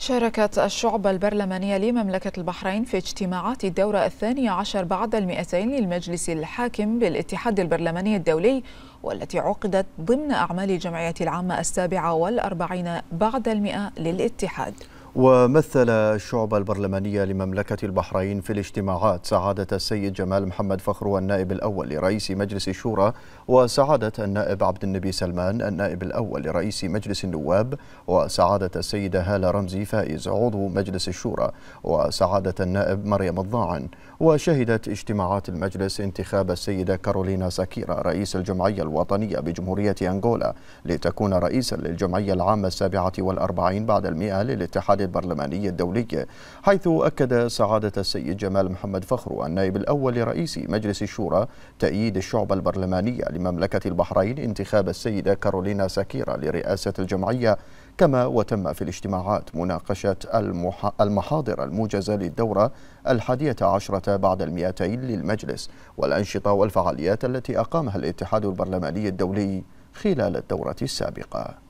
شاركت الشعبة البرلمانية لمملكة البحرين في اجتماعات الدورة الثانية عشر بعد المئتين للمجلس الحاكم بالاتحاد البرلماني الدولي والتي عقدت ضمن أعمال الجمعية العامة السابعة والأربعين بعد المئة للاتحاد ومثل الشعب البرلمانية لمملكة البحرين في الاجتماعات سعادة السيد جمال محمد فخرو النائب الأول لرئيس مجلس الشورى وسعادة النائب عبد النبي سلمان النائب الأول لرئيس مجلس النواب وسعادة السيدة هالة رمزي فائز عضو مجلس الشورى وسعادة النائب مريم الضاعن وشهدت اجتماعات المجلس انتخاب السيدة كارولينا ساكيرا رئيس الجمعية الوطنية بجمهورية أنغولا لتكون رئيسا للجمعية العامة السابعة والأربعين بعد المئة للاتحاد البرلمانية الدولية حيث أكد سعادة السيد جمال محمد فخرو النائب الأول لرئيس مجلس الشورى تأييد الشعب البرلمانية لمملكة البحرين انتخاب السيدة كارولينا ساكيرا لرئاسة الجمعية كما وتم في الاجتماعات مناقشة المحاضر الموجزة للدورة الحادية عشرة بعد المئتين للمجلس والأنشطة والفعاليات التي أقامها الاتحاد البرلماني الدولي خلال الدورة السابقة